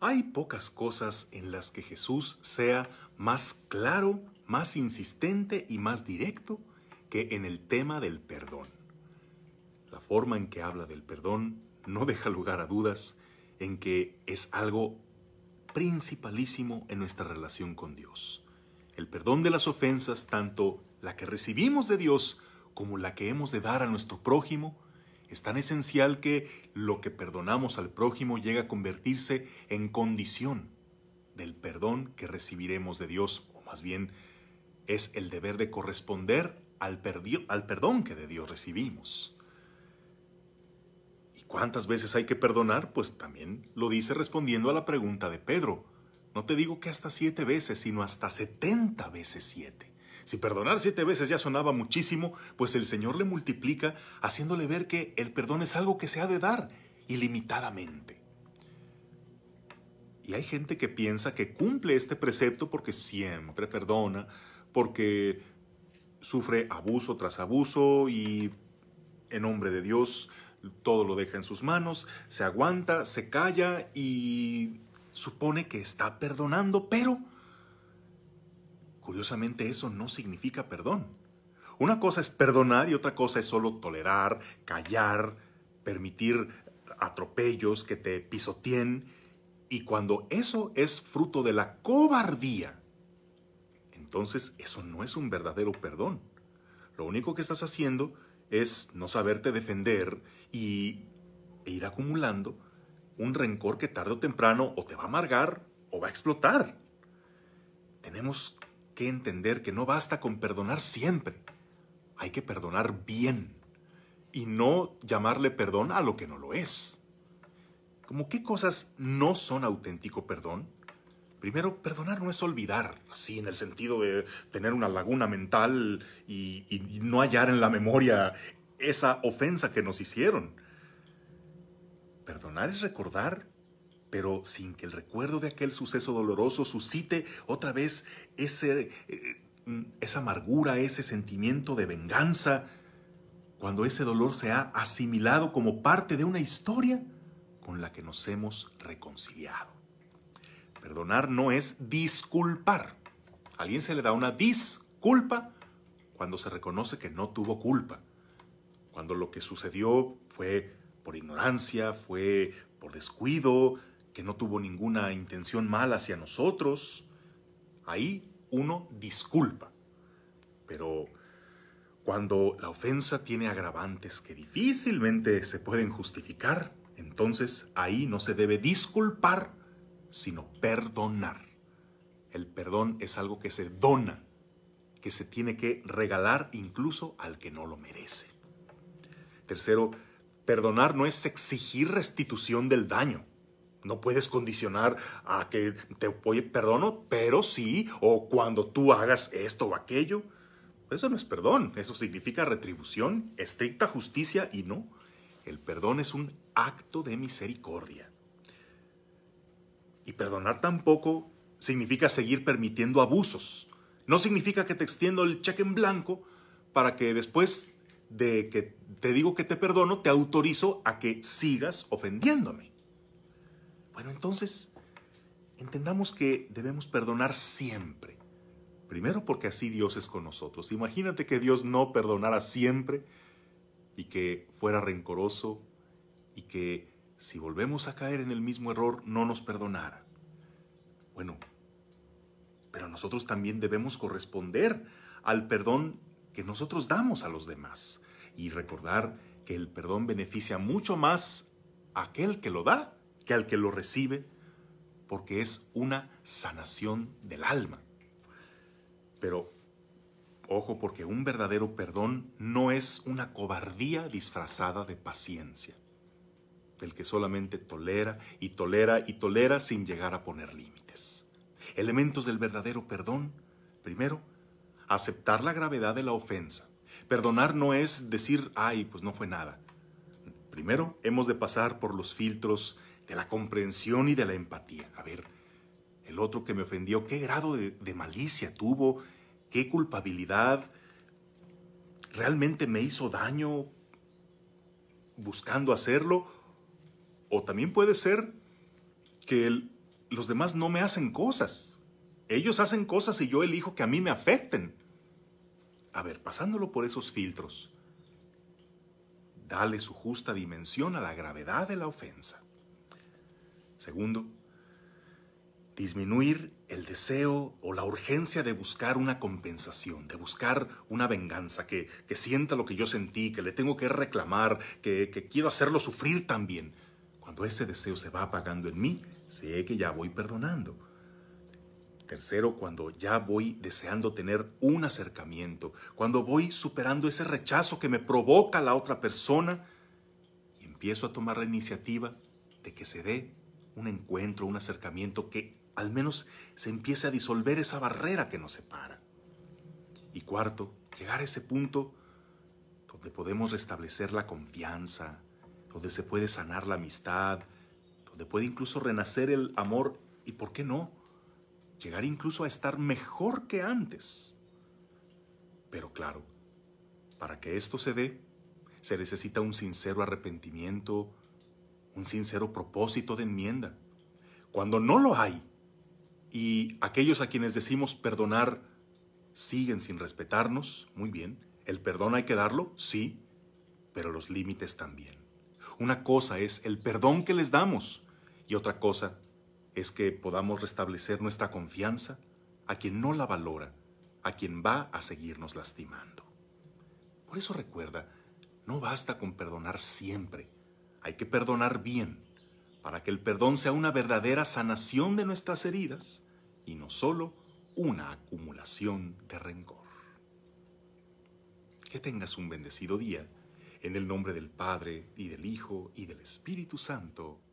Hay pocas cosas en las que Jesús sea más claro, más insistente y más directo que en el tema del perdón. La forma en que habla del perdón no deja lugar a dudas en que es algo principalísimo en nuestra relación con Dios. El perdón de las ofensas, tanto la que recibimos de Dios como la que hemos de dar a nuestro prójimo, es tan esencial que lo que perdonamos al prójimo llega a convertirse en condición del perdón que recibiremos de Dios, o más bien es el deber de corresponder al, al perdón que de Dios recibimos. ¿Y cuántas veces hay que perdonar? Pues también lo dice respondiendo a la pregunta de Pedro. No te digo que hasta siete veces, sino hasta setenta veces siete. Si perdonar siete veces ya sonaba muchísimo, pues el Señor le multiplica haciéndole ver que el perdón es algo que se ha de dar ilimitadamente. Y hay gente que piensa que cumple este precepto porque siempre perdona, porque sufre abuso tras abuso y en nombre de Dios todo lo deja en sus manos, se aguanta, se calla y supone que está perdonando, pero Curiosamente eso no significa perdón. Una cosa es perdonar y otra cosa es solo tolerar, callar, permitir atropellos que te pisoteen. Y cuando eso es fruto de la cobardía, entonces eso no es un verdadero perdón. Lo único que estás haciendo es no saberte defender y e ir acumulando un rencor que tarde o temprano o te va a amargar o va a explotar. Tenemos que entender que no basta con perdonar siempre. Hay que perdonar bien y no llamarle perdón a lo que no lo es. ¿Cómo qué cosas no son auténtico perdón? Primero, perdonar no es olvidar, así en el sentido de tener una laguna mental y no hallar en la memoria esa ofensa que nos hicieron. Perdonar es recordar pero sin que el recuerdo de aquel suceso doloroso suscite otra vez eh, mm, esa amargura, ese sentimiento de venganza, cuando ese dolor se ha asimilado como parte de una historia con la que nos hemos reconciliado. Perdonar no es disculpar. A alguien se le da una disculpa cuando se reconoce que no tuvo culpa, cuando lo que sucedió fue por ignorancia, fue por descuido, que no tuvo ninguna intención mala hacia nosotros, ahí uno disculpa. Pero cuando la ofensa tiene agravantes que difícilmente se pueden justificar, entonces ahí no se debe disculpar, sino perdonar. El perdón es algo que se dona, que se tiene que regalar incluso al que no lo merece. Tercero, perdonar no es exigir restitución del daño. No puedes condicionar a que te perdono, pero sí, o cuando tú hagas esto o aquello. Eso no es perdón, eso significa retribución, estricta justicia y no. El perdón es un acto de misericordia. Y perdonar tampoco significa seguir permitiendo abusos. No significa que te extiendo el cheque en blanco para que después de que te digo que te perdono, te autorizo a que sigas ofendiéndome. Bueno, entonces, entendamos que debemos perdonar siempre. Primero porque así Dios es con nosotros. Imagínate que Dios no perdonara siempre y que fuera rencoroso y que si volvemos a caer en el mismo error no nos perdonara. Bueno, pero nosotros también debemos corresponder al perdón que nosotros damos a los demás y recordar que el perdón beneficia mucho más a aquel que lo da que al que lo recibe, porque es una sanación del alma. Pero, ojo, porque un verdadero perdón no es una cobardía disfrazada de paciencia, del que solamente tolera y tolera y tolera sin llegar a poner límites. Elementos del verdadero perdón, primero, aceptar la gravedad de la ofensa. Perdonar no es decir, ay, pues no fue nada. Primero, hemos de pasar por los filtros de la comprensión y de la empatía. A ver, el otro que me ofendió, ¿qué grado de, malicia tuvo? ¿Qué culpabilidad? ¿Realmente me hizo daño buscando hacerlo? O también puede ser que los demás no me hacen cosas. Ellos hacen cosas y yo elijo que a mí me afecten. A ver, pasándolo por esos filtros, dale su justa dimensión a la gravedad de la ofensa. Segundo, disminuir el deseo o la urgencia de buscar una compensación, de buscar una venganza, que, que sienta lo que yo sentí, que le tengo que reclamar, que, que quiero hacerlo sufrir también. Cuando ese deseo se va apagando en mí, sé que ya voy perdonando. Tercero, cuando ya voy deseando tener un acercamiento, cuando voy superando ese rechazo que me provoca la otra persona y empiezo a tomar la iniciativa de que se dé un encuentro, un acercamiento, que al menos se empiece a disolver esa barrera que nos separa. Y cuarto, llegar a ese punto donde podemos restablecer la confianza, donde se puede sanar la amistad, donde puede incluso renacer el amor y, ¿por qué no? Llegar incluso a estar mejor que antes. Pero claro, para que esto se dé, se necesita un sincero arrepentimiento, un sincero propósito de enmienda. Cuando no lo hay, y aquellos a quienes decimos perdonar siguen sin respetarnos, muy bien, el perdón hay que darlo, sí, pero los límites también. Una cosa es el perdón que les damos y otra cosa es que podamos restablecer nuestra confianza a quien no la valora, a quien va a seguirnos lastimando. Por eso recuerda, no basta con perdonar siempre hay que perdonar bien, para que el perdón sea una verdadera sanación de nuestras heridas y no solo una acumulación de rencor. Que tengas un bendecido día, en el nombre del Padre, y del Hijo, y del Espíritu Santo.